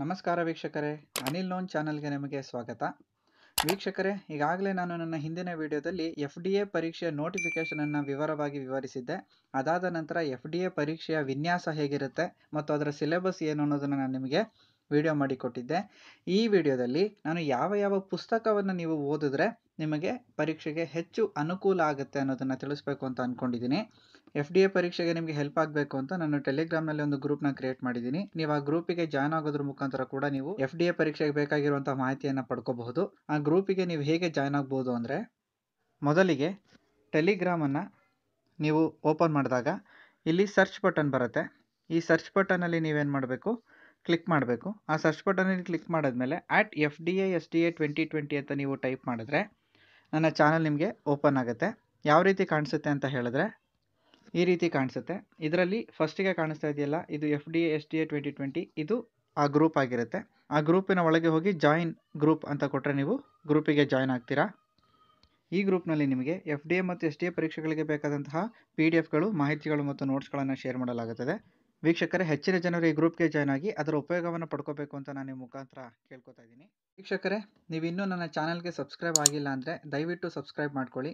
ನಮಸ್ಕಾರ ವೀಕ್ಷಕರೇ ಅನಿಲ್ ಲೋನ್ ಚಾನಲ್ಗೆ ನಿಮಗೆ ಸ್ವಾಗತ ವೀಕ್ಷಕರೇ ಈಗಾಗಲೇ ನಾನು ನನ್ನ ಹಿಂದಿನ ವಿಡಿಯೋದಲ್ಲಿ ಎಫ್ ಡಿ ಎ ಪರೀಕ್ಷೆಯ ನೋಟಿಫಿಕೇಷನನ್ನು ವಿವರವಾಗಿ ವಿವರಿಸಿದ್ದೆ ಅದಾದ ನಂತರ ಎಫ್ ಡಿ ಎ ಪರೀಕ್ಷೆಯ ವಿನ್ಯಾಸ ಹೇಗಿರುತ್ತೆ ಮತ್ತು ಅದರ ಸಿಲೆಬಸ್ ಏನು ಅನ್ನೋದನ್ನು ನಾನು ನಿಮಗೆ ವಿಡಿಯೋ ಮಾಡಿಕೊಟ್ಟಿದ್ದೆ ಈ ವಿಡಿಯೋದಲ್ಲಿ ನಾನು ಯಾವ ಯಾವ ಪುಸ್ತಕವನ್ನು ನೀವು ಓದಿದ್ರೆ ನಿಮಗೆ ಪರೀಕ್ಷೆಗೆ ಹೆಚ್ಚು ಅನುಕೂಲ ಆಗುತ್ತೆ ಅನ್ನೋದನ್ನು ತಿಳಿಸ್ಬೇಕು ಅಂತ ಅಂದ್ಕೊಂಡಿದ್ದೀನಿ ಎಫ್ ಡಿ ಎ ಪರೀಕ್ಷೆಗೆ ನಿಮಗೆ ಹೆಲ್ಪ್ ಆಗಬೇಕು ಅಂತ ನಾನು ಟೆಲಿಗ್ರಾಮ್ನಲ್ಲಿ ಒಂದು ಗ್ರೂಪ್ನ ಕ್ರಿಯೇಟ್ ಮಾಡಿದ್ದೀನಿ ನೀವು ಆ ಗ್ರೂಪಿಗೆ ಜಾಯ್ನ್ ಆಗೋದ್ರ ಮುಖಾಂತರ ಕೂಡ ನೀವು ಎಫ್ ಡಿ ಎ ಪರೀಕ್ಷೆಗೆ ಬೇಕಾಗಿರುವಂಥ ಮಾಹಿತಿಯನ್ನು ಪಡ್ಕೋಬಹುದು ಆ ಗ್ರೂಪಿಗೆ ನೀವು ಹೇಗೆ ಜಾಯ್ನ್ ಆಗ್ಬೋದು ಅಂದರೆ ಮೊದಲಿಗೆ ಟೆಲಿಗ್ರಾಮನ್ನು ನೀವು ಓಪನ್ ಮಾಡಿದಾಗ ಇಲ್ಲಿ ಸರ್ಚ್ ಬಟನ್ ಬರುತ್ತೆ ಈ ಸರ್ಚ್ ಬಟನಲ್ಲಿ ನೀವೇನು ಮಾಡಬೇಕು ಕ್ಲಿಕ್ ಮಾಡಬೇಕು ಆ ಸರ್ಚ್ ಬಟನಲ್ಲಿ ಕ್ಲಿಕ್ ಮಾಡಿದ್ಮೇಲೆ at F D A S D A twenty twenty ಅಂತ ನೀವು ಟೈಪ್ ಮಾಡಿದ್ರೆ ನನ್ನ ಚಾನಲ್ ನಿಮಗೆ ಓಪನ್ ಆಗುತ್ತೆ ಯಾವ ರೀತಿ ಕಾಣಿಸುತ್ತೆ ಅಂತ ಹೇಳಿದ್ರೆ ಈ ರೀತಿ ಕಾಣಿಸುತ್ತೆ ಇದರಲ್ಲಿ ಫಸ್ಟಿಗೆ ಕಾಣಿಸ್ತಾ ಇದೆಯಲ್ಲ ಇದು F D S D A twenty twenty ಇದು ಆ ಗ್ರೂಪ್ ಆಗಿರುತ್ತೆ ಆ ಗ್ರೂಪಿನ ಒಳಗೆ ಹೋಗಿ ಜಾಯಿನ್ ಗ್ರೂಪ್ ಅಂತ ಕೊಟ್ಟರೆ ನೀವು ಗ್ರೂಪಿಗೆ ಜಾಯಿನ್ ಆಗ್ತೀರಾ ಈ ಗ್ರೂಪ್ನಲ್ಲಿ ನಿಮಗೆ ಎಫ್ ಡಿ ಎ ಮತ್ತು ಎಸ್ ಡಿ ಎ ಪರೀಕ್ಷೆಗಳಿಗೆ ಬೇಕಾದಂತಹ ಪಿ ಡಿ ಎಫ್ಗಳು ಮಾಹಿತಿಗಳು ಮತ್ತು ನೋಟ್ಸ್ಗಳನ್ನು ಶೇರ್ ಮಾಡಲಾಗುತ್ತದೆ ವೀಕ್ಷಕರೇ ಹೆಚ್ಚಿನ ಜನರು ಈ ಗ್ರೂಪ್ಗೆ ಜಾಯ್ನ್ ಆಗಿ ಅದರ ಉಪಯೋಗವನ್ನು ಪಡ್ಕೋಬೇಕು ಅಂತ ನಾನು ನಿಮ್ಮ ಮುಖಾಂತರ ಕೇಳ್ಕೊತಾ ಇದ್ದೀನಿ ವೀಕ್ಷಕರೇ ನೀವು ಇನ್ನೂ ನನ್ನ ಚಾನಲ್ಗೆ ಸಬ್ಸ್ಕ್ರೈಬ್ ಆಗಿಲ್ಲ ಅಂದರೆ ದಯವಿಟ್ಟು ಸಬ್ಸ್ಕ್ರೈಬ್ ಮಾಡ್ಕೊಳ್ಳಿ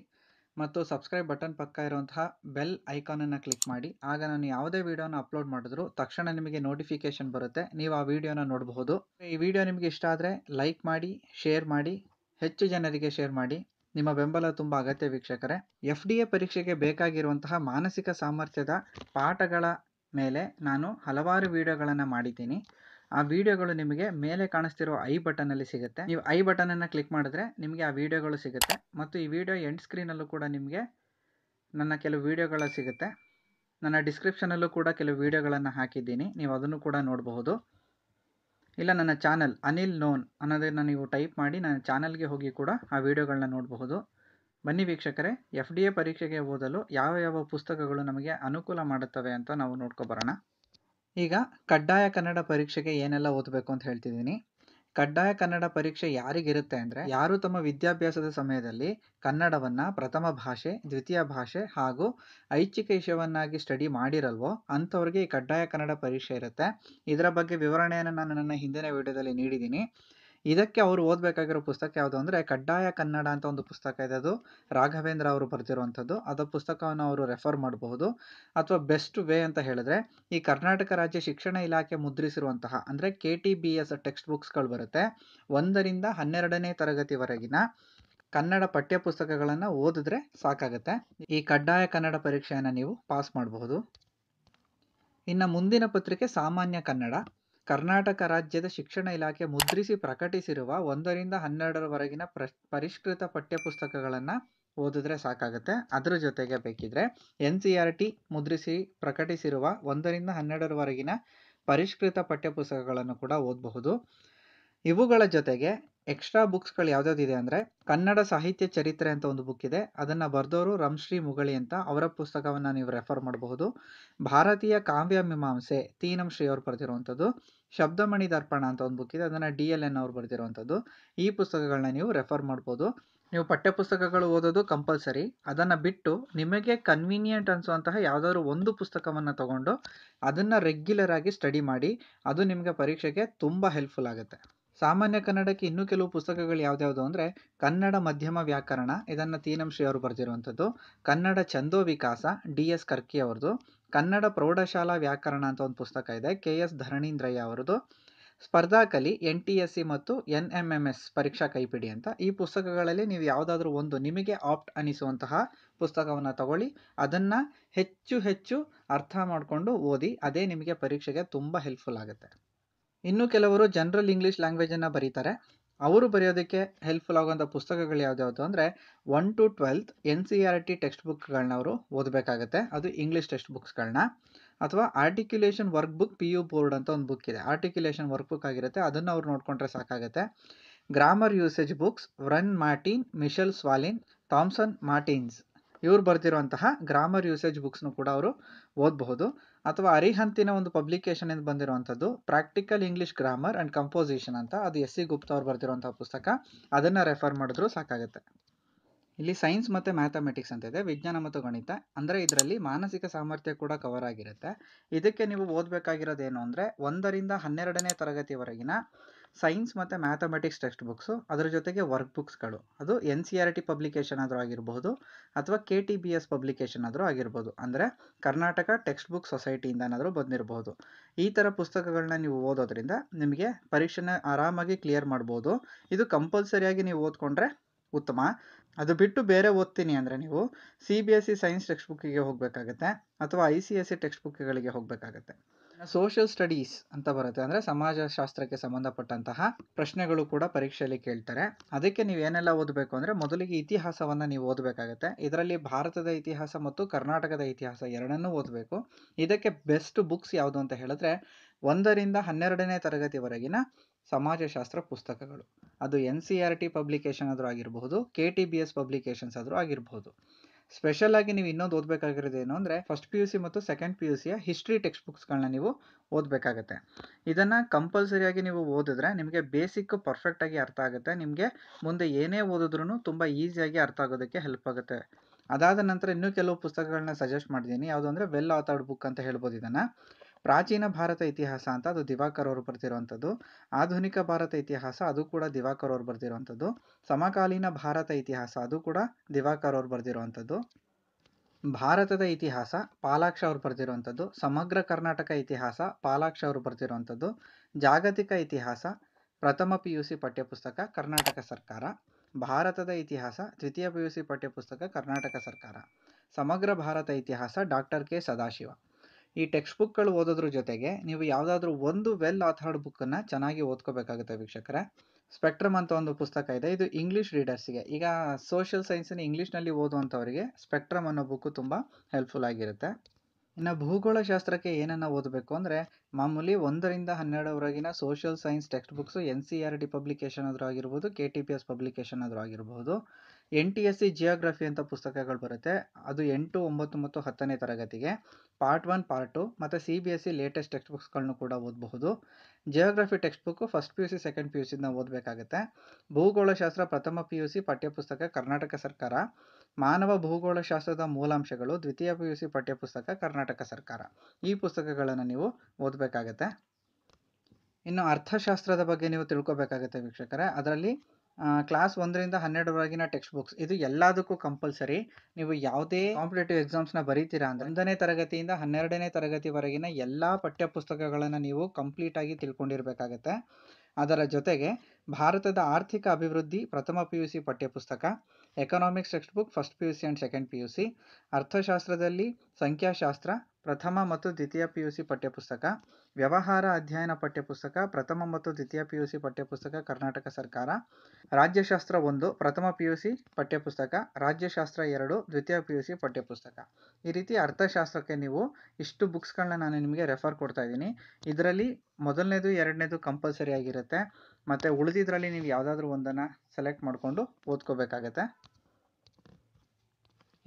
ಮತ್ತು ಸಬ್ಸ್ಕ್ರೈಬ್ ಬಟನ್ ಪಕ್ಕ ಇರುವಂತಹ ಬೆಲ್ ಐಕಾನನ್ನು ಕ್ಲಿಕ್ ಮಾಡಿ ಆಗ ನಾನು ಯಾವುದೇ ವೀಡಿಯೋನ ಅಪ್ಲೋಡ್ ಮಾಡಿದ್ರು ತಕ್ಷಣ ನಿಮಗೆ ನೋಟಿಫಿಕೇಶನ್ ಬರುತ್ತೆ ನೀವು ಆ ವಿಡಿಯೋನ ನೋಡಬಹುದು ಈ ವಿಡಿಯೋ ನಿಮಗೆ ಇಷ್ಟ ಆದರೆ ಲೈಕ್ ಮಾಡಿ ಶೇರ್ ಮಾಡಿ ಹೆಚ್ಚು ಜನರಿಗೆ ಶೇರ್ ಮಾಡಿ ನಿಮ್ಮ ಬೆಂಬಲ ತುಂಬ ಅಗತ್ಯ ವೀಕ್ಷಕರೇ ಎಫ್ ಡಿ ಎ ಪರೀಕ್ಷೆಗೆ ಬೇಕಾಗಿರುವಂತಹ ಮಾನಸಿಕ ಸಾಮರ್ಥ್ಯದ ಪಾಠಗಳ ಮೇಲೆ ನಾನು ಹಲವಾರು ವಿಡಿಯೋಗಳನ್ನು ಮಾಡಿದ್ದೀನಿ ಆ ವಿಡಿಯೋಗಳು ನಿಮಗೆ ಮೇಲೆ ಕಾಣಿಸ್ತಿರೋ ಐ ಬಟನಲ್ಲಿ ಸಿಗುತ್ತೆ ನೀವು ಐ ಬಟನನ್ನು ಕ್ಲಿಕ್ ಮಾಡಿದ್ರೆ ನಿಮಗೆ ಆ ವಿಡಿಯೋಗಳು ಸಿಗುತ್ತೆ ಮತ್ತು ಈ ವಿಡಿಯೋ ಎಂಡ್ ಸ್ಕ್ರೀನಲ್ಲೂ ಕೂಡ ನಿಮಗೆ ನನ್ನ ಕೆಲವು ವಿಡಿಯೋಗಳು ಸಿಗುತ್ತೆ ನನ್ನ ಡಿಸ್ಕ್ರಿಪ್ಷನಲ್ಲೂ ಕೂಡ ಕೆಲವು ವಿಡಿಯೋಗಳನ್ನು ಹಾಕಿದ್ದೀನಿ ನೀವು ಅದನ್ನು ಕೂಡ ನೋಡಬಹುದು ಇಲ್ಲ ನನ್ನ ಚಾನಲ್ ಅನಿಲ್ ನೋನ್ ಅನ್ನೋದನ್ನು ನೀವು ಟೈಪ್ ಮಾಡಿ ನನ್ನ ಚಾನಲ್ಗೆ ಹೋಗಿ ಕೂಡ ಆ ವಿಡಿಯೋಗಳನ್ನ ನೋಡಬಹುದು ಬನ್ನಿ ವೀಕ್ಷಕರೇ ಎಫ್ ಡಿ ಎ ಪರೀಕ್ಷೆಗೆ ಓದಲು ಯಾವ ಯಾವ ಪುಸ್ತಕಗಳು ನಮಗೆ ಅನುಕೂಲ ಮಾಡುತ್ತವೆ ಅಂತ ನಾವು ನೋಡ್ಕೊಬರೋಣ ಈಗ ಕಡ್ಡಾಯ ಕನ್ನಡ ಪರೀಕ್ಷೆಗೆ ಏನೆಲ್ಲ ಓದಬೇಕು ಅಂತ ಹೇಳ್ತಿದ್ದೀನಿ ಕಡ್ಡಾಯ ಕನ್ನಡ ಪರೀಕ್ಷೆ ಯಾರಿಗಿರುತ್ತೆ ಅಂದರೆ ಯಾರು ತಮ್ಮ ವಿದ್ಯಾಭ್ಯಾಸದ ಸಮಯದಲ್ಲಿ ಕನ್ನಡವನ್ನು ಪ್ರಥಮ ಭಾಷೆ ದ್ವಿತೀಯ ಭಾಷೆ ಹಾಗೂ ಐಚ್ಛಿಕ ವಿಷಯವನ್ನಾಗಿ ಸ್ಟಡಿ ಮಾಡಿರಲ್ವೋ ಅಂಥವ್ರಿಗೆ ಈ ಕಡ್ಡಾಯ ಕನ್ನಡ ಪರೀಕ್ಷೆ ಇರುತ್ತೆ ಇದರ ಬಗ್ಗೆ ವಿವರಣೆಯನ್ನು ನಾನು ನನ್ನ ಹಿಂದಿನ ವಿಡಿಯೋದಲ್ಲಿ ನೀಡಿದ್ದೀನಿ ಇದಕ್ಕೆ ಅವರು ಓದಬೇಕಾಗಿರೋ ಪುಸ್ತಕ ಯಾವುದು ಅಂದರೆ ಕಡ್ಡಾಯ ಕನ್ನಡ ಅಂತ ಒಂದು ಪುಸ್ತಕ ಇದೆ ಅದು ರಾಘವೇಂದ್ರ ಅವರು ಬರೆದಿರುವಂಥದ್ದು ಅದು ಪುಸ್ತಕವನ್ನು ಅವರು ರೆಫರ್ ಮಾಡಬಹುದು ಅಥವಾ ಬೆಸ್ಟ್ ವೇ ಅಂತ ಹೇಳಿದ್ರೆ ಈ ಕರ್ನಾಟಕ ರಾಜ್ಯ ಶಿಕ್ಷಣ ಇಲಾಖೆ ಮುದ್ರಿಸಿರುವಂತಹ ಅಂದರೆ K T B S text ಬುಕ್ಸ್ಗಳು ಬರುತ್ತೆ ಒಂದರಿಂದ ಹನ್ನೆರಡನೇ ತರಗತಿವರೆಗಿನ ಕನ್ನಡ ಪಠ್ಯ ಪುಸ್ತಕಗಳನ್ನು ಓದಿದ್ರೆ ಸಾಕಾಗುತ್ತೆ ಈ ಕಡ್ಡಾಯ ಕನ್ನಡ ಪರೀಕ್ಷೆಯನ್ನು ನೀವು ಪಾಸ್ ಮಾಡಬಹುದು ಇನ್ನು ಮುಂದಿನ ಪತ್ರಿಕೆ ಸಾಮಾನ್ಯ ಕನ್ನಡ ಕರ್ನಾಟಕ ರಾಜ್ಯದ ಶಿಕ್ಷಣ ಇಲಾಖೆ ಮುದ್ರಿಸಿ ಪ್ರಕಟಿಸಿರುವ ಒಂದರಿಂದ ಹನ್ನೆರಡರವರೆಗಿನ ಪ್ರ ಪರಿಷ್ಕೃತ ಪಠ್ಯಪುಸ್ತಕಗಳನ್ನು ಓದಿದ್ರೆ ಸಾಕಾಗುತ್ತೆ ಅದರ ಜೊತೆಗೆ ಬೇಕಿದ್ರೆ ಎನ್ ಸಿ ಆರ್ ಟಿ ಮುದ್ರಿಸಿ ಪ್ರಕಟಿಸಿರುವ ಒಂದರಿಂದ ಹನ್ನೆರಡರವರೆಗಿನ ಪರಿಷ್ಕೃತ ಪಠ್ಯಪುಸ್ತಕಗಳನ್ನು ಕೂಡ ಓದಬಹುದು ಇವುಗಳ ಜೊತೆಗೆ ಎಕ್ಸ್ಟ್ರಾ ಬುಕ್ಸ್ಗಳು ಇದೆ ಅಂದರೆ ಕನ್ನಡ ಸಾಹಿತ್ಯ ಚರಿತ್ರೆ ಅಂತ ಒಂದು ಬುಕ್ ಇದೆ ಅದನ್ನು ಬರೆದೋರು ರಂಶ್ರೀ ಮುಗಳಿ ಅಂತ ಅವರ ಪುಸ್ತಕವನ್ನು ನೀವು ರೆಫರ್ ಮಾಡಬಹುದು ಭಾರತೀಯ ಕಾವ್ಯ ಮೀಮಾಂಸೆ ತೀನಂ ಶ್ರೀ ಅವರು ಬರೆದಿರುವಂಥದ್ದು ಶಬ್ದಮಣಿ ದರ್ಪಣ ಅಂತ ಒಂದು ಬುಕ್ ಇದೆ ಅದನ್ನು ಡಿ ಎಲ್ ಎನ್ ಅವರು ಬರೆದಿರುವಂಥದ್ದು ಈ ಪುಸ್ತಕಗಳನ್ನ ನೀವು ರೆಫರ್ ಮಾಡ್ಬೋದು ನೀವು ಪಠ್ಯಪುಸ್ತಕಗಳು ಓದೋದು ಕಂಪಲ್ಸರಿ ಅದನ್ನು ಬಿಟ್ಟು ನಿಮಗೆ ಕನ್ವೀನಿಯೆಂಟ್ ಅನಿಸುವಂತಹ ಯಾವುದಾದ್ರು ಒಂದು ಪುಸ್ತಕವನ್ನು ತಗೊಂಡು ಅದನ್ನು ರೆಗ್ಯುಲರ್ ಆಗಿ ಸ್ಟಡಿ ಮಾಡಿ ಅದು ನಿಮಗೆ ಪರೀಕ್ಷೆಗೆ ತುಂಬ ಹೆಲ್ಪ್ಫುಲ್ ಆಗುತ್ತೆ ಸಾಮಾನ್ಯ ಕನ್ನಡಕ್ಕೆ ಇನ್ನೂ ಕೆಲವು ಪುಸ್ತಕಗಳು ಯಾವ್ದ್ಯಾವುದು ಅಂದರೆ ಕನ್ನಡ ಮಧ್ಯಮ ವ್ಯಾಕರಣ ಇದನ್ನು ತೀನಂಶ್ರೀ ಅವರು ಬರೆದಿರುವಂಥದ್ದು ಕನ್ನಡ ಚಂದೋ ವಿಕಾಸ ಡಿ ಎಸ್ ಕರ್ಕಿ ಅವ್ರದ್ದು ಕನ್ನಡ ಪ್ರೌಢಶಾಲಾ ವ್ಯಾಕರಣ ಅಂತ ಒಂದು ಪುಸ್ತಕ ಇದೆ ಕೆ ಎಸ್ ಧರಣೀಂದ್ರಯ್ಯ ಅವರದು ಸ್ಪರ್ಧಾಕಲಿ ಎನ್ ಟಿ ಎಸ್ ಸಿ ಮತ್ತು ಎನ್ ಎಂ ಎಮ್ ಎಸ್ ಪರೀಕ್ಷಾ ಕೈಪಿಡಿ ಅಂತ ಈ ಪುಸ್ತಕಗಳಲ್ಲಿ ನೀವು ಯಾವುದಾದ್ರೂ ಒಂದು ನಿಮಗೆ ಆಪ್ಟ್ ಅನಿಸುವಂತಹ ಪುಸ್ತಕವನ್ನು ತಗೊಳ್ಳಿ ಅದನ್ನು ಹೆಚ್ಚು ಹೆಚ್ಚು ಅರ್ಥ ಮಾಡಿಕೊಂಡು ಓದಿ ಅದೇ ನಿಮಗೆ ಪರೀಕ್ಷೆಗೆ ತುಂಬ ಹೆಲ್ಪ್ಫುಲ್ ಆಗುತ್ತೆ ಇನ್ನು ಕೆಲವರು ಜನರಲ್ ಇಂಗ್ಲೀಷ್ ಲ್ಯಾಂಗ್ವೇಜನ್ನು ಬರೀತಾರೆ ಅವರು ಬರೆಯೋದಕ್ಕೆ ಹೆಲ್ಪ್ಫುಲ್ ಆಗೋಂಥ ಪುಸ್ತಕಗಳು ಯಾವ್ದ್ಯಾವುದು ಅಂದರೆ one two twelfth N C R e T text ಬುಕ್ಗಳನ್ನ ಅವರು ಓದಬೇಕಾಗುತ್ತೆ ಅದು ಇಂಗ್ಲೀಷ್ ಟೆಕ್ಸ್ಟ್ ಬುಕ್ಸ್ಗಳನ್ನ ಅಥವಾ articulation work book P U board ಅಂತ ಒಂದು ಬುಕ್ ಇದೆ ಆರ್ಟಿಕ್ಯುಲೇಷನ್ ವರ್ಕ್ ಬುಕ್ ಆಗಿರುತ್ತೆ ಅದನ್ನು ಅವ್ರು ನೋಡಿಕೊಂಡ್ರೆ ಸಾಕಾಗುತ್ತೆ grammar usage books Wren Martin Michael ಸ್ವಾಲಿನ್ ಥಾಮ್ಸನ್ ಮಾರ್ಟಿನ್ಸ್ ಇವರು ಬರೆದಿರುವಂತಹ ಗ್ರಾಮರ್ ಯೂಸೇಜ್ ಬುಕ್ಸ್ನು ಕೂಡ ಅವರು ಓದಬಹುದು ಅಥವಾ ಅರಿಹಂತಿನ ಒಂದು ಪಬ್ಲಿಕೇಶನ್ ಪಬ್ಲಿಕೇಶನಿಂದ ಬಂದಿರುವಂಥದ್ದು practical English grammar and composition ಅಂತ ಅದು ಎಸ್ ಸಿ ಗುಪ್ತಾ ಅವ್ರು ಬರೆದಿರುವಂಥ ಪುಸ್ತಕ ಅದನ್ನು ರೆಫರ್ ಮಾಡಿದ್ರು ಸಾಕಾಗುತ್ತೆ ಇಲ್ಲಿ ಸೈನ್ಸ್ ಮತ್ತು ಮ್ಯಾಥಮೆಟಿಕ್ಸ್ ಅಂತ ಇದೆ ವಿಜ್ಞಾನ ಮತ್ತು ಗಣಿತ ಅಂದರೆ ಇದರಲ್ಲಿ ಮಾನಸಿಕ ಸಾಮರ್ಥ್ಯ ಕೂಡ ಕವರ್ ಆಗಿರುತ್ತೆ ಇದಕ್ಕೆ ನೀವು ಓದಬೇಕಾಗಿರೋದೇನು ಅಂದರೆ ಒಂದರಿಂದ ಹನ್ನೆರಡನೇ ತರಗತಿವರೆಗಿನ ಸೈನ್ಸ್ ಮತ್ತು ಮ್ಯಾಥಮೆಟಿಕ್ಸ್ ಟೆಕ್ಸ್ಟ್ ಬುಕ್ಸು ಅದರ ಜೊತೆಗೆ ವರ್ಕ್ ಬುಕ್ಸ್ಗಳು ಅದು N C R T publication ಆದರೂ ಆಗಿರಬಹುದು ಅಥವಾ K T B S publication ಆದರೂ ಆಗಿರ್ಬೋದು ಅಂದರೆ ಕರ್ನಾಟಕ ಟೆಕ್ಸ್ಟ್ ಬುಕ್ ಸೊಸೈಟಿಯಿಂದನಾದರೂ ಬಂದಿರಬಹುದು ಈ ಥರ ಪುಸ್ತಕಗಳನ್ನ ನೀವು ಓದೋದ್ರಿಂದ ನಿಮಗೆ ಪರೀಕ್ಷೆನ ಆರಾಮಾಗಿ ಕ್ಲಿಯರ್ ಮಾಡ್ಬೋದು ಇದು ಕಂಪಲ್ಸರಿಯಾಗಿ ನೀವು ಓದ್ಕೊಂಡ್ರೆ ಉತ್ತಮ ಅದು ಬಿಟ್ಟು ಬೇರೆ ಓದ್ತೀನಿ ಅಂದರೆ ನೀವು C B S C e science text ಬುಕ್ಕಿಗೆ ಹೋಗಬೇಕಾಗತ್ತೆ ಅಥವಾ I C S C e text ಬುಕ್ಗಳಿಗೆ ಹೋಗಬೇಕಾಗತ್ತೆ ಸೋಷಿಯಲ್ ಸ್ಟಡೀಸ್ ಅಂತ ಬರುತ್ತೆ ಅಂದರೆ ಸಮಾಜಶಾಸ್ತ್ರಕ್ಕೆ ಸಂಬಂಧಪಟ್ಟಂತಹ ಪ್ರಶ್ನೆಗಳು ಕೂಡ ಪರೀಕ್ಷೆಯಲ್ಲಿ ಕೇಳ್ತಾರೆ ಅದಕ್ಕೆ ನೀವು ಏನೆಲ್ಲ ಓದಬೇಕು ಅಂದರೆ ಮೊದಲಿಗೆ ಇತಿಹಾಸವನ್ನು ನೀವು ಓದಬೇಕಾಗತ್ತೆ ಇದರಲ್ಲಿ ಭಾರತದ ಇತಿಹಾಸ ಮತ್ತು ಕರ್ನಾಟಕದ ಇತಿಹಾಸ ಎರಡನ್ನೂ ಓದಬೇಕು ಇದಕ್ಕೆ ಬೆಸ್ಟ್ ಬುಕ್ಸ್ ಯಾವುದು ಅಂತ ಹೇಳಿದ್ರೆ ಒಂದರಿಂದ ಹನ್ನೆರಡನೇ ತರಗತಿವರೆಗಿನ ಸಮಾಜಶಾಸ್ತ್ರ ಪುಸ್ತಕಗಳು ಅದು N C R e T publication ಆದರೂ ಆಗಿರಬಹುದು K T B S publications ಆದರೂ ಆಗಿರಬಹುದು ಸ್ಪೆಷಲ್ ಆಗಿ ನೀವು ಇನ್ನೊಂದು ಓದಬೇಕಾಗಿರೋದು ಏನು ಅಂದರೆ ಫಸ್ಟ್ ಪಿ ಯು ಸಿ ಮತ್ತು ಸೆಕೆಂಡ್ ಪಿ ಯು ಸಿಯ ಹಿಸ್ಟ್ರಿ ಟೆಕ್ಸ್ಟ್ ಬುಕ್ಸ್ಗಳನ್ನ ನೀವು ಓದಬೇಕಾಗತ್ತೆ ಇದನ್ನು ಕಂಪಲ್ಸರಿಯಾಗಿ ನೀವು ಓದಿದ್ರೆ ನಿಮಗೆ ಬೇಸಿಕ್ ಪರ್ಫೆಕ್ಟಾಗಿ ಅರ್ಥ ಆಗುತ್ತೆ ನಿಮಗೆ ಮುಂದೆ ಏನೇ ಓದಿದ್ರೂ ತುಂಬ ಈಸಿಯಾಗಿ ಅರ್ಥ ಆಗೋದಕ್ಕೆ ಹೆಲ್ಪ್ ಆಗುತ್ತೆ ಅದಾದ ನಂತರ ಇನ್ನೂ ಕೆಲವು ಪುಸ್ತಕಗಳನ್ನ ಸಜೆಸ್ಟ್ ಮಾಡಿದ್ದೀನಿ ಯಾವುದು ಅಂದರೆ ವೆಲ್ ಆಥರ್ಡ್ ಬುಕ್ ಅಂತ ಹೇಳ್ಬೋದು ಇದನ್ನು ಪ್ರಾಚೀನ ಭಾರತ ಇತಿಹಾಸ ಅಂತ ಅದು ದಿವಾಕರ್ ಅವರು ಬರೆದಿರುವಂಥದ್ದು ಆಧುನಿಕ ಭಾರತ ಇತಿಹಾಸ ಅದು ಕೂಡ ದಿವಾಕರ್ ಅವರು ಬರೆದಿರುವಂಥದ್ದು ಸಮಕಾಲೀನ ಭಾರತ ಇತಿಹಾಸ ಅದು ಕೂಡ ದಿವಾಕರ್ ಅವರು ಬರೆದಿರುವಂಥದ್ದು ಭಾರತದ ಇತಿಹಾಸ ಪಾಲಾಕ್ಷ ಅವರು ಬರೆದಿರುವಂಥದ್ದು ಸಮಗ್ರ ಕರ್ನಾಟಕ ಇತಿಹಾಸ ಪಾಲಾಕ್ಷ ಅವರು ಬರೆದಿರುವಂಥದ್ದು ಜಾಗತಿಕ ಇತಿಹಾಸ ಪ್ರಥಮ ಪಿ ಯು ಸಿ ಪಠ್ಯಪುಸ್ತಕ ಕರ್ನಾಟಕ ಸರ್ಕಾರ ಭಾರತದ ಇತಿಹಾಸ ದ್ವಿತೀಯ ಪಿ ಯು ಸಿ ಪಠ್ಯಪುಸ್ತಕ ಕರ್ನಾಟಕ ಸರ್ಕಾರ ಸಮಗ್ರ ಭಾರತ ಇತಿಹಾಸ ಡಾಕ್ಟರ್ ಕೆ ಸದಾಶಿವ ಈ ಟೆಕ್ಸ್ಟ್ ಬುಕ್ಗಳು ಓದೋದ್ರ ಜೊತೆಗೆ ನೀವು ಯಾವುದಾದ್ರೂ ಒಂದು ವೆಲ್ ಆಥರ್ಡ್ ಬುಕ್ಕನ್ನು ಚೆನ್ನಾಗಿ ಓದ್ಕೋಬೇಕಾಗುತ್ತೆ ವೀಕ್ಷಕರೇ ಸ್ಪೆಕ್ಟ್ರಮ್ ಅಂತ ಒಂದು ಪುಸ್ತಕ ಇದೆ ಇದು ಇಂಗ್ಲೀಷ್ ರೀಡರ್ಸಿಗೆ ಈಗ ಸೋಷಿಯಲ್ ಸೈನ್ಸನ್ನು ಇಂಗ್ಲೀಷ್ನಲ್ಲಿ ಓದುವಂಥವರಿಗೆ ಸ್ಪೆಕ್ಟ್ರಮ್ ಅನ್ನೋ ಬುಕ್ಕು ತುಂಬ ಹೆಲ್ಪ್ಫುಲ್ ಆಗಿರುತ್ತೆ ಇನ್ನು ಭೂಗೋಳಶಾಸ್ತ್ರಕ್ಕೆ ಏನನ್ನು ಓದಬೇಕು ಅಂದರೆ ಮಾಮೂಲಿ ಒಂದರಿಂದ ಹನ್ನೆರಡವರೆಗಿನ social science text books N C R D publication ಆದರೂ ಆಗಿರ್ಬೋದು K T P S publication ಆದರೂ ಆಗಿರ್ಬೋದು N T S C geography ಅಂತ ಪುಸ್ತಕಗಳು ಬರುತ್ತೆ ಅದು ಎಂಟು ಒಂಬತ್ತು ಮತ್ತು ಹತ್ತನೇ ತರಗತಿಗೆ ಪಾರ್ಟ್ ಒನ್ ಪಾರ್ಟ್ ಟು ಮತ್ತು C B S C latest text ಬುಕ್ಸ್ಗಳನ್ನು ಕೂಡ ಓದಬಹುದು geography text book first P U C second P U ಸಿನ ಓದಬೇಕಾಗತ್ತೆ ಭೂಗೋಳಶಾಸ್ತ್ರ ಪ್ರಥಮ ಪಿ ಯು ಸಿ ಪಠ್ಯಪುಸ್ತಕ ಕರ್ನಾಟಕ ಸರ್ಕಾರ ಮಾನವ ಭೂಗೋಳಶಾಸ್ತ್ರದ ಮೂಲಾಂಶಗಳು ದ್ವಿತೀಯ ಪಿ ಯು ಸಿ ಪಠ್ಯಪುಸ್ತಕ ಕರ್ನಾಟಕ ಸರ್ಕಾರ ಈ ಪುಸ್ತಕಗಳನ್ನು ನೀವು ಓದಬೇಕಾಗತ್ತೆ ಇನ್ನು ಅರ್ಥಶಾಸ್ತ್ರದ ಬಗ್ಗೆ ನೀವು ತಿಳ್ಕೊಬೇಕಾಗತ್ತೆ ವೀಕ್ಷಕರೇ ಅದರಲ್ಲಿ ಕ್ಲಾಸ್ ಒಂದರಿಂದ ಹನ್ನೆರಡರವರೆಗಿನ ಟೆಕ್ಸ್ಟ್ ಬುಕ್ಸ್ ಇದು ಎಲ್ಲದಕ್ಕೂ ಕಂಪಲ್ಸರಿ ನೀವು ಯಾವುದೇ ಕಾಂಪಿಟೇಟಿವ್ ಎಕ್ಸಾಮ್ಸ್ನ ಬರೀತೀರಾ ಅಂದರೆ ಒಂದನೇ ತರಗತಿಯಿಂದ ಹನ್ನೆರಡನೇ ತರಗತಿವರೆಗಿನ ಎಲ್ಲ ಪಠ್ಯಪುಸ್ತಕಗಳನ್ನು ನೀವು ಕಂಪ್ಲೀಟಾಗಿ ತಿಳ್ಕೊಂಡಿರಬೇಕಾಗತ್ತೆ ಅದರ ಜೊತೆಗೆ ಭಾರತದ ಆರ್ಥಿಕ ಅಭಿವೃದ್ಧಿ ಪ್ರಥಮ ಪಿ ಯು ಸಿ ಪಠ್ಯಪುಸ್ತಕ economics text book first P U C and second P U C ಅರ್ಥಶಾಸ್ತ್ರದಲ್ಲಿ ಸಂಖ್ಯಾಶಾಸ್ತ್ರ ಪ್ರಥಮ ಮತ್ತು ದ್ವಿತೀಯ ಪಿ ಯು ಸಿ ಪಠ್ಯಪುಸ್ತಕ ವ್ಯವಹಾರ ಅಧ್ಯಯನ ಪಠ್ಯಪುಸ್ತಕ ಪ್ರಥಮ ಮತ್ತು ದ್ವಿತೀಯ ಪಿ ಯು ಸಿ ಪಠ್ಯಪುಸ್ತಕ ಕರ್ನಾಟಕ ಸರ್ಕಾರ ರಾಜ್ಯಶಾಸ್ತ್ರ ಒಂದು ಪ್ರಥಮ ಪಿ ಯು ಸಿ ಪಠ್ಯಪುಸ್ತಕ ರಾಜ್ಯಶಾಸ್ತ್ರ ಎರಡು ದ್ವಿತೀಯ ಪಿ ಯು ಸಿ ಪಠ್ಯಪುಸ್ತಕ ಈ ರೀತಿ ಅರ್ಥಶಾಸ್ತ್ರಕ್ಕೆ ನೀವು ಇಷ್ಟು ಬುಕ್ಸ್ಗಳನ್ನ ನಾನು ನಿಮಗೆ ರೆಫರ್ ಕೊಡ್ತಾ ಇದ್ದೀನಿ ಇದರಲ್ಲಿ ಮೊದಲನೇದು ಎರಡನೇದು ಕಂಪಲ್ಸರಿ ಆಗಿರುತ್ತೆ ಮತ್ತು ಉಳಿದಿದ್ರಲ್ಲಿ ನೀವು ಯಾವುದಾದ್ರೂ ಒಂದನ್ನು ಸೆಲೆಕ್ಟ್ ಮಾಡಿಕೊಂಡು ಓದ್ಕೋಬೇಕಾಗತ್ತೆ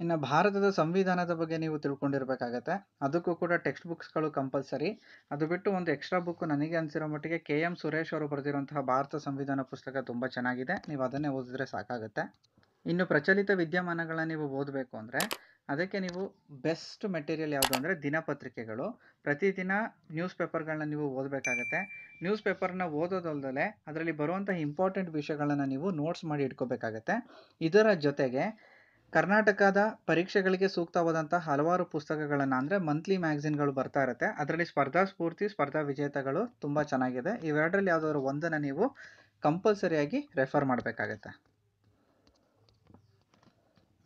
ಇನ್ನು ಭಾರತದ ಸಂವಿಧಾನದ ಬಗ್ಗೆ ನೀವು ತಿಳ್ಕೊಂಡಿರಬೇಕಾಗತ್ತೆ ಅದಕ್ಕೂ ಕೂಡ ಟೆಕ್ಸ್ಟ್ ಬುಕ್ಸ್ಗಳು ಕಂಪಲ್ಸರಿ ಅದು ಬಿಟ್ಟು ಒಂದು ಎಕ್ಸ್ಟ್ರಾ ಬುಕ್ ನನಗೆ ಅನಿಸಿರೋ ಮಟ್ಟಿಗೆ ಕೆ ಎಮ್ ಸುರೇಶ್ ಅವರು ಬರೆದಿರುವಂತಹ ಭಾರತ ಸಂವಿಧಾನ ಪುಸ್ತಕ ತುಂಬ ಚೆನ್ನಾಗಿದೆ ನೀವು ಅದನ್ನೇ ಓದಿದ್ರೆ ಸಾಕಾಗುತ್ತೆ ಇನ್ನು ಪ್ರಚಲಿತ ವಿದ್ಯಮಾನಗಳನ್ನ ನೀವು ಓದಬೇಕು ಅಂದರೆ ಅದಕ್ಕೆ ನೀವು ಬೆಸ್ಟ್ ಮೆಟೀರಿಯಲ್ ಯಾವುದು ಅಂದರೆ ದಿನಪತ್ರಿಕೆಗಳು ಪ್ರತಿದಿನ ನ್ಯೂಸ್ ಪೇಪರ್ಗಳನ್ನ ನೀವು ಓದಬೇಕಾಗತ್ತೆ ನ್ಯೂಸ್ ಪೇಪರ್ನ ಓದೋದಲ್ದಲೆ ಅದರಲ್ಲಿ ಬರುವಂಥ ಇಂಪಾರ್ಟೆಂಟ್ ವಿಷಯಗಳನ್ನು ನೀವು ನೋಟ್ಸ್ ಮಾಡಿ ಇಟ್ಕೋಬೇಕಾಗತ್ತೆ ಇದರ ಜೊತೆಗೆ ಕರ್ನಾಟಕದ ಪರೀಕ್ಷೆಗಳಿಗೆ ಸೂಕ್ತವಾದಂಥ ಹಲವಾರು ಪುಸ್ತಕಗಳನ್ನು ಅಂದರೆ ಮಂತ್ಲಿ ಮ್ಯಾಗ್ಝಿನ್ಗಳು ಬರ್ತಾ ಇರುತ್ತೆ ಅದರಲ್ಲಿ ಸ್ಪರ್ಧಾ ಸ್ಫೂರ್ತಿ ಸ್ಪರ್ಧಾ ವಿಜೇತಗಳು ತುಂಬ ಚೆನ್ನಾಗಿದೆ ಇವೆರಡರಲ್ಲಿ ಯಾವುದಾದ್ರು ಒಂದನ್ನು ನೀವು ಕಂಪಲ್ಸರಿಯಾಗಿ ರೆಫರ್ ಮಾಡಬೇಕಾಗತ್ತೆ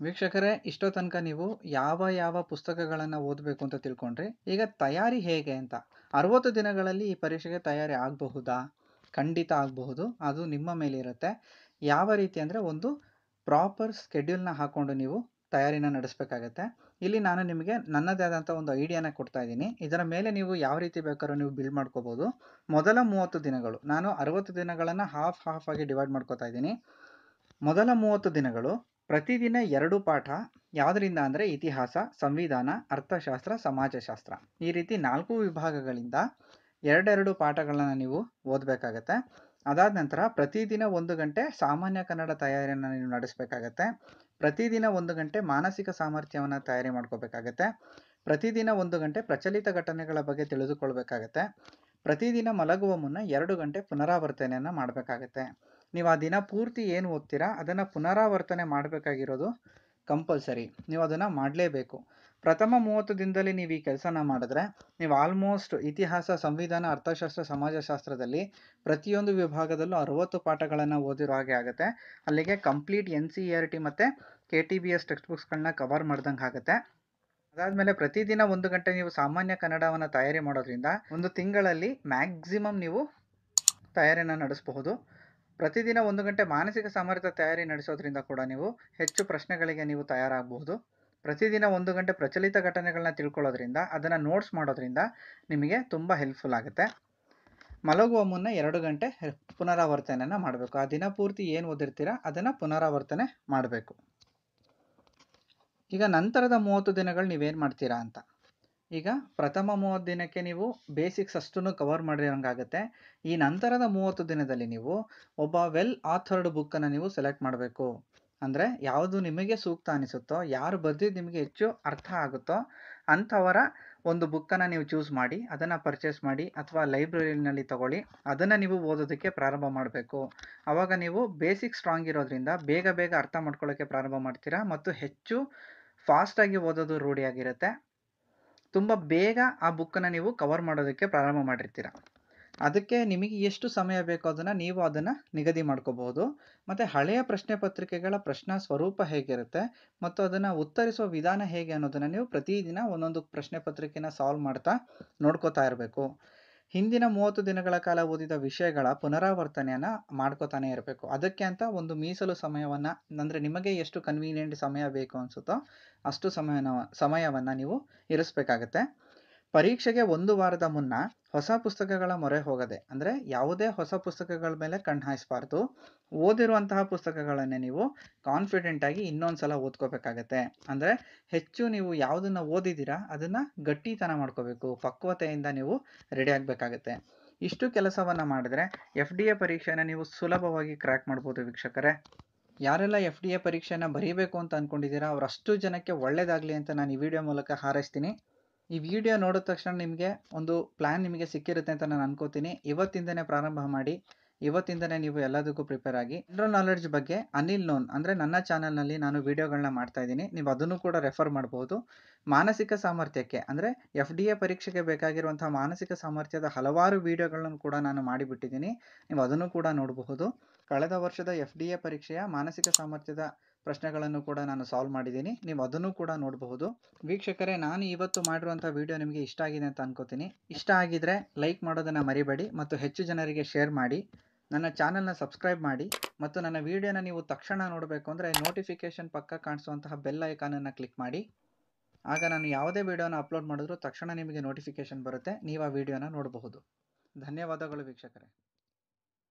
ವೀಕ್ಷಕರೇ ಇಷ್ಟೋ ತನಕ ನೀವು ಯಾವ ಯಾವ ಪುಸ್ತಕಗಳನ್ನು ಓದಬೇಕು ಅಂತ ತಿಳ್ಕೊಂಡ್ರಿ ಈಗ ತಯಾರಿ ಹೇಗೆ ಅಂತ ಅರವತ್ತು ದಿನಗಳಲ್ಲಿ ಈ ಪರೀಕ್ಷೆಗೆ ತಯಾರಿ ಆಗಬಹುದಾ ಖಂಡಿತ ಆಗಬಹುದು ಅದು ನಿಮ್ಮ ಮೇಲೆ ಇರುತ್ತೆ ಯಾವ ರೀತಿ ಅಂದರೆ ಒಂದು ಪ್ರಾಪರ್ ಸ್ಕೆಡ್ಯೂಲ್ನ ಹಾಕ್ಕೊಂಡು ನೀವು ತಯಾರಿನ ನಡೆಸಬೇಕಾಗತ್ತೆ ಇಲ್ಲಿ ನಾನು ನಿಮಗೆ ನನ್ನದೇ ಆದಂಥ ಒಂದು ಐಡಿಯಾನ ಕೊಡ್ತಾ ಇದ್ದೀನಿ ಇದರ ಮೇಲೆ ನೀವು ಯಾವ ರೀತಿ ಬೇಕಾದ್ರೂ ನೀವು ಬಿಲ್ಡ್ ಮಾಡ್ಕೋಬೋದು ಮೊದಲ ಮೂವತ್ತು ದಿನಗಳು ನಾನು ಅರವತ್ತು ದಿನಗಳನ್ನು ಹಾಫ್ ಹಾಫ್ ಆಗಿ ಡಿವೈಡ್ ಮಾಡ್ಕೋತಾ ಇದ್ದೀನಿ ಮೊದಲ ಮೂವತ್ತು ದಿನಗಳು ಪ್ರತಿದಿನ ಎರಡು ಪಾಠ ಯಾವುದರಿಂದ ಅಂದರೆ ಇತಿಹಾಸ ಸಂವಿಧಾನ ಅರ್ಥಶಾಸ್ತ್ರ ಸಮಾಜಶಾಸ್ತ್ರ ಈ ರೀತಿ ನಾಲ್ಕು ವಿಭಾಗಗಳಿಂದ ಎರಡೆರಡು ಪಾಠಗಳನ್ನು ನೀವು ಓದಬೇಕಾಗತ್ತೆ ಅದಾದ ನಂತರ ಪ್ರತಿದಿನ ಒಂದು ಗಂಟೆ ಸಾಮಾನ್ಯ ಕನ್ನಡ ತಯಾರಿಯನ್ನು ನೀವು ನಡೆಸಬೇಕಾಗತ್ತೆ ಪ್ರತಿದಿನ ಒಂದು ಗಂಟೆ ಮಾನಸಿಕ ಸಾಮರ್ಥ್ಯವನ್ನು ತಯಾರಿ ಮಾಡ್ಕೋಬೇಕಾಗತ್ತೆ ಪ್ರತಿದಿನ ಒಂದು ಗಂಟೆ ಪ್ರಚಲಿತ ಘಟನೆಗಳ ಬಗ್ಗೆ ತಿಳಿದುಕೊಳ್ಬೇಕಾಗತ್ತೆ ಪ್ರತಿದಿನ ಮಲಗುವ ಮುನ್ನ ಎರಡು ಗಂಟೆ ಪುನರಾವರ್ತನೆಯನ್ನು ಮಾಡಬೇಕಾಗತ್ತೆ ನೀವು ಆ ದಿನ ಪೂರ್ತಿ ಏನು ಓದ್ತೀರಾ ಅದನ್ನು ಪುನರಾವರ್ತನೆ ಮಾಡಬೇಕಾಗಿರೋದು ಕಂಪಲ್ಸರಿ ನೀವು ಅದನ್ನು ಮಾಡಲೇಬೇಕು ಪ್ರಥಮ ಮೂವತ್ತು ದಿನದಲ್ಲಿ ನೀವು ಈ ಕೆಲಸನ ಮಾಡಿದ್ರೆ ನೀವು ಆಲ್ಮೋಸ್ಟ್ ಇತಿಹಾಸ ಸಂವಿಧಾನ ಅರ್ಥಶಾಸ್ತ್ರ ಸಮಾಜಶಾಸ್ತ್ರದಲ್ಲಿ ಪ್ರತಿಯೊಂದು ವಿಭಾಗದಲ್ಲೂ ಅರುವತ್ತು ಪಾಠಗಳನ್ನು ಓದಿರೋ ಹಾಗೆ ಆಗುತ್ತೆ ಅಲ್ಲಿಗೆ complete N C E e R T ಮತ್ತು K T B S text ಬುಕ್ಸ್ಗಳನ್ನ ಕವರ್ ಮಾಡ್ದಂಗೆ ಆಗುತ್ತೆ ಅದಾದಮೇಲೆ ಪ್ರತಿದಿನ ಒಂದು ಗಂಟೆ ನೀವು ಸಾಮಾನ್ಯ ಕನ್ನಡವನ್ನು ತಯಾರಿ ಮಾಡೋದ್ರಿಂದ ಒಂದು ತಿಂಗಳಲ್ಲಿ ಮ್ಯಾಕ್ಸಿಮಮ್ ನೀವು ತಯಾರಿಯನ್ನು ನಡೆಸಬಹುದು ಪ್ರತಿದಿನ ಒಂದು ಗಂಟೆ ಮಾನಸಿಕ ಸಾಮರ್ಥ್ಯ ತಯಾರಿ ನಡೆಸೋದ್ರಿಂದ ಕೂಡ ನೀವು ಹೆಚ್ಚು ಪ್ರಶ್ನೆಗಳಿಗೆ ನೀವು ತಯಾರಾಗಬಹುದು ಪ್ರತಿದಿನ ಒಂದು ಗಂಟೆ ಪ್ರಚಲಿತ ಘಟನೆಗಳನ್ನ ತಿಳ್ಕೊಳ್ಳೋದ್ರಿಂದ ಅದನ್ನು ನೋಟ್ಸ್ ಮಾಡೋದ್ರಿಂದ ನಿಮಗೆ ತುಂಬ ಹೆಲ್ಪ್ಫುಲ್ ಆಗುತ್ತೆ ಮಲಗುವ ಮುನ್ನ ಎರಡು ಗಂಟೆ ಪುನರಾವರ್ತನೆಯನ್ನು ಮಾಡಬೇಕು ಆ ದಿನ ಪೂರ್ತಿ ಏನು ಓದಿರ್ತೀರಾ ಅದನ್ನು ಪುನರಾವರ್ತನೆ ಮಾಡಬೇಕು ಈಗ ನಂತರದ ಮೂವತ್ತು ದಿನಗಳು ನೀವೇನು ಮಾಡ್ತೀರಾ ಅಂತ ಈಗ ಪ್ರಥಮ ಮೂವತ್ತು ದಿನಕ್ಕೆ ನೀವು ಬೇಸಿಕ್ಸ್ ಅಷ್ಟನ್ನು ಕವರ್ ಮಾಡಿರೋಂಗಾಗುತ್ತೆ ಈ ನಂತರದ ಮೂವತ್ತು ದಿನದಲ್ಲಿ ನೀವು ಒಬ್ಬ ವೆಲ್ ಆಥರ್ಡ್ ಬುಕ್ಕನ್ನು ನೀವು ಸೆಲೆಕ್ಟ್ ಮಾಡಬೇಕು ಅಂದರೆ ಯಾವುದು ನಿಮಗೆ ಸೂಕ್ತ ಅನಿಸುತ್ತೋ ಯಾರು ಬರೆದಿದ್ದು ನಿಮಗೆ ಹೆಚ್ಚು ಅರ್ಥ ಆಗುತ್ತೋ ಅಂಥವರ ಒಂದು ಬುಕ್ಕನ್ನು ನೀವು ಚೂಸ್ ಮಾಡಿ ಅದನ್ನು ಪರ್ಚೇಸ್ ಮಾಡಿ ಅಥವಾ ಲೈಬ್ರರಿನಲ್ಲಿ ತಗೊಳ್ಳಿ ಅದನ್ನು ನೀವು ಓದೋದಕ್ಕೆ ಪ್ರಾರಂಭ ಮಾಡಬೇಕು ಆವಾಗ ನೀವು ಬೇಸಿಕ್ ಸ್ಟ್ರಾಂಗ್ ಇರೋದ್ರಿಂದ ಬೇಗ ಬೇಗ ಅರ್ಥ ಮಾಡ್ಕೊಳ್ಳೋಕ್ಕೆ ಪ್ರಾರಂಭ ಮಾಡ್ತೀರಾ ಮತ್ತು ಹೆಚ್ಚು ಫಾಸ್ಟಾಗಿ ಓದೋದು ರೂಢಿಯಾಗಿರುತ್ತೆ ತುಂಬ ಬೇಗ ಆ ಬುಕ್ಕನ್ನು ನೀವು ಕವರ್ ಮಾಡೋದಕ್ಕೆ ಪ್ರಾರಂಭ ಮಾಡಿರ್ತೀರ ಅದಕ್ಕೆ ನಿಮಗೆ ಎಷ್ಟು ಸಮಯ ಬೇಕೋ ಅದನ್ನು ನೀವು ಅದನ್ನು ನಿಗದಿ ಮಾಡ್ಕೋಬಹುದು ಮತ್ತು ಹಳೆಯ ಪ್ರಶ್ನೆ ಪತ್ರಿಕೆಗಳ ಪ್ರಶ್ನೆ ಸ್ವರೂಪ ಹೇಗಿರುತ್ತೆ ಮತ್ತು ಅದನ್ನು ಉತ್ತರಿಸುವ ವಿಧಾನ ಹೇಗೆ ಅನ್ನೋದನ್ನು ನೀವು ಪ್ರತಿದಿನ ಒಂದೊಂದು ಪ್ರಶ್ನೆ ಪತ್ರಿಕೆನ ಸಾಲ್ವ್ ಮಾಡ್ತಾ ನೋಡ್ಕೋತಾ ಇರಬೇಕು ಹಿಂದಿನ ಮೂವತ್ತು ದಿನಗಳ ಕಾಲ ಓದಿದ ವಿಷಯಗಳ ಪುನರಾವರ್ತನೆಯನ್ನು ಮಾಡ್ಕೋತಾನೆ ಇರಬೇಕು ಅದಕ್ಕೆ ಅಂತ ಒಂದು ಮೀಸಲು ಸಮಯವನ್ನು ಅಂದರೆ ನಿಮಗೆ ಎಷ್ಟು ಕನ್ವೀನಿಯೆಂಟ್ ಸಮಯ ಬೇಕು ಅನಿಸುತ್ತೋ ಅಷ್ಟು ಸಮಯನ ಸಮಯವನ್ನು ನೀವು ಇರಿಸಬೇಕಾಗತ್ತೆ ಪರೀಕ್ಷೆಗೆ ಒಂದು ವಾರದ ಮುನ್ನ ಹೊಸ ಪುಸ್ತಕಗಳ ಮೊರೆ ಹೋಗದೆ ಅಂದರೆ ಯಾವುದೇ ಹೊಸ ಪುಸ್ತಕಗಳ ಮೇಲೆ ಕಣ್ಣು ಹಾಯಿಸಬಾರ್ದು ಓದಿರುವಂತಹ ಪುಸ್ತಕಗಳನ್ನೇ ನೀವು ಕಾನ್ಫಿಡೆಂಟಾಗಿ ಇನ್ನೊಂದು ಸಲ ಓದ್ಕೋಬೇಕಾಗತ್ತೆ ಅಂದರೆ ಹೆಚ್ಚು ನೀವು ಯಾವುದನ್ನು ಓದಿದ್ದೀರಾ ಅದನ್ನು ಗಟ್ಟಿತನ ಮಾಡ್ಕೋಬೇಕು ಪಕ್ವತೆಯಿಂದ ನೀವು ರೆಡಿ ಆಗಬೇಕಾಗತ್ತೆ ಇಷ್ಟು ಕೆಲಸವನ್ನು ಮಾಡಿದ್ರೆ ಎಫ್ ಡಿ ಎ ಪರೀಕ್ಷೆನ ನೀವು ಸುಲಭವಾಗಿ ಕ್ರ್ಯಾಕ್ ಮಾಡ್ಬೋದು ವೀಕ್ಷಕರೇ ಯಾರೆಲ್ಲ ಎಫ್ ಡಿ ಎ ಪರೀಕ್ಷೆನ ಬರೀಬೇಕು ಅಂತ ಅಂದ್ಕೊಂಡಿದ್ದೀರಾ ಅವರಷ್ಟು ಜನಕ್ಕೆ ಒಳ್ಳೆಯದಾಗಲಿ ಅಂತ ನಾನು ಈ ವಿಡಿಯೋ ಮೂಲಕ ಹಾರೈಸ್ತೀನಿ ಈ ವಿಡಿಯೋ ನೋಡಿದ ತಕ್ಷಣ ನಿಮಗೆ ಒಂದು ಪ್ಲ್ಯಾನ್ ನಿಮಗೆ ಸಿಕ್ಕಿರುತ್ತೆ ಅಂತ ನಾನು ಅನ್ಕೋತೀನಿ ಇವತ್ತಿಂದನೇ ಪ್ರಾರಂಭ ಮಾಡಿ ಇವತ್ತಿಂದನೇ ನೀವು ಎಲ್ಲದಕ್ಕೂ ಪ್ರಿಪೇರ್ ಆಗಿ ಜನರಲ್ ನಾಲೆಡ್ಜ್ ಬಗ್ಗೆ ಅನಿಲ್ ನೋನ್ ಅಂದರೆ ನನ್ನ ಚಾನಲ್ನಲ್ಲಿ ನಾನು ವೀಡಿಯೋಗಳನ್ನ ಮಾಡ್ತಾ ಇದ್ದೀನಿ ನೀವು ಅದನ್ನು ಕೂಡ ರೆಫರ್ ಮಾಡ್ಬೋದು ಮಾನಸಿಕ ಸಾಮರ್ಥ್ಯಕ್ಕೆ ಅಂದರೆ ಎಫ್ ಡಿ ಎ ಪರೀಕ್ಷೆಗೆ ಬೇಕಾಗಿರುವಂಥ ಮಾನಸಿಕ ಸಾಮರ್ಥ್ಯದ ಹಲವಾರು ವಿಡಿಯೋಗಳನ್ನು ಕೂಡ ನಾನು ಮಾಡಿಬಿಟ್ಟಿದ್ದೀನಿ ನೀವು ಅದನ್ನು ಕೂಡ ನೋಡಬಹುದು ಕಳೆದ ವರ್ಷದ ಎಫ್ ಡಿ ಎ ಪರೀಕ್ಷೆಯ ಮಾನಸಿಕ ಸಾಮರ್ಥ್ಯದ ಪ್ರಶ್ನೆಗಳನ್ನು ಕೂಡ ನಾನು ಸಾಲ್ವ್ ಮಾಡಿದ್ದೀನಿ ನೀವು ಅದನ್ನು ಕೂಡ ನೋಡಬಹುದು ವೀಕ್ಷಕರೇ ನಾನು ಇವತ್ತು ಮಾಡಿರುವಂಥ ವಿಡಿಯೋ ನಿಮಗೆ ಇಷ್ಟ ಆಗಿದೆ ಅಂತ ಅನ್ಕೋತೀನಿ ಇಷ್ಟ ಆಗಿದ್ರೆ ಲೈಕ್ ಮಾಡೋದನ್ನು ಮರಿಬೇಡಿ ಮತ್ತು ಹೆಚ್ಚು ಜನರಿಗೆ ಶೇರ್ ಮಾಡಿ ನನ್ನ ಚಾನಲ್ನ ಸಬ್ಸ್ಕ್ರೈಬ್ ಮಾಡಿ ಮತ್ತು ನನ್ನ ವಿಡಿಯೋನ ನೀವು ತಕ್ಷಣ ನೋಡಬೇಕು ಅಂದರೆ ನೋಟಿಫಿಕೇಷನ್ ಪಕ್ಕ ಕಾಣಿಸುವಂತಹ ಬೆಲ್ ಐಕಾನನ್ನು ಕ್ಲಿಕ್ ಮಾಡಿ ಆಗ ನಾನು ಯಾವುದೇ ವಿಡಿಯೋನ ಅಪ್ಲೋಡ್ ಮಾಡಿದ್ರೂ ತಕ್ಷಣ ನಿಮಗೆ ನೋಟಿಫಿಕೇಷನ್ ಬರುತ್ತೆ ನೀವು ಆ ವಿಡಿಯೋನ ನೋಡಬಹುದು ಧನ್ಯವಾದಗಳು ವೀಕ್ಷಕರೇ